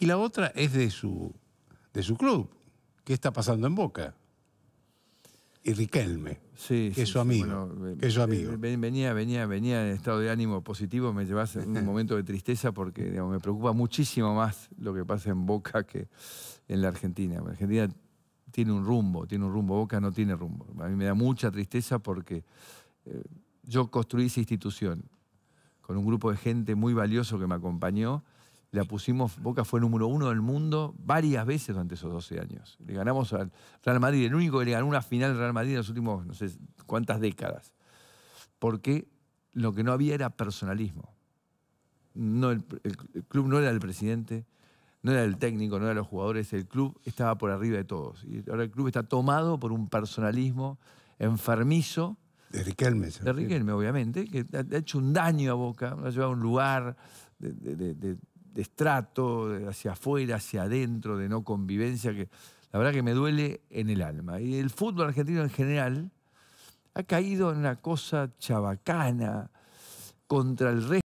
Y la otra es de su, de su club. ¿Qué está pasando en Boca? Y Riquelme, sí, que es su amigo. amigo. Venía, venía, venía en estado de ánimo positivo, me llevas en un momento de tristeza porque me preocupa muchísimo más lo que pasa en Boca que en la Argentina. La Argentina tiene un rumbo, tiene un rumbo, Boca no tiene rumbo. A mí me da mucha tristeza porque eh, yo construí esa institución con un grupo de gente muy valioso que me acompañó la pusimos, Boca fue número uno del mundo varias veces durante esos 12 años. Le ganamos al Real Madrid, el único que le ganó una final al Real Madrid en los últimos, no sé cuántas décadas. Porque lo que no había era personalismo. No el, club no era del presidente, no era del técnico, no era de los jugadores, el club estaba por arriba de todos. Y ahora el club está tomado por un personalismo enfermizo. De Riquelme. De Riquelme, obviamente, que ha hecho un daño a Boca, lo ha llevado a un lugar de, de estrato, hacia afuera, hacia adentro, de no convivencia, que la verdad que me duele en el alma. Y el fútbol argentino en general ha caído en una cosa chabacana contra el resto.